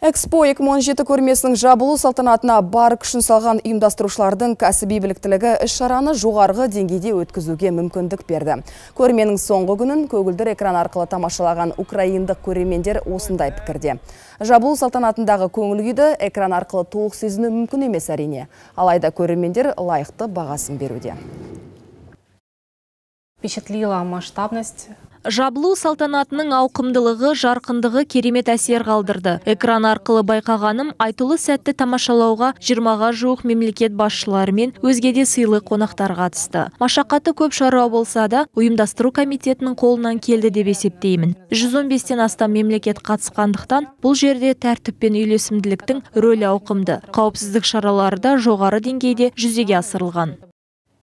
Экспо 2017 көрмесінің жабылу салтанатына бар күшін салған ұйымдастырушылардың кәсіби біліктілігі іс шараны жоғарғы деңгейде өткізуге мүмкіндік берді. Көрменің соңғы күнін көгілдір экран арқылы тамашалаған украиндық көрермендер осындай пікірде. Жабылу салтанатындағы көңіл күйді экран арқылы толық сезіну мүмкін емес әрине. Алайда көрермендер лайықты бағасын беруде. Впечатлила масштабность жабылу салтанатының ауқымдылығы жарқындығы керемет әсер қалдырды экран арқылы байқағаным айтулы сәтті тамашалауға жиырмаға жуық мемлекет басшылары мен өзге де сыйлы қонақтар қатысты машақаты көп шаруа болса да ұйымдастыру комитетінің қолынан келді деп есептеймін 115-тен астам мемлекет қатысқандықтан бұл жерде тәртіп пен үйлесімділіктің рөлі ауқымды қауіпсіздік шаралары да жоғары деңгейде жүзеге асырылған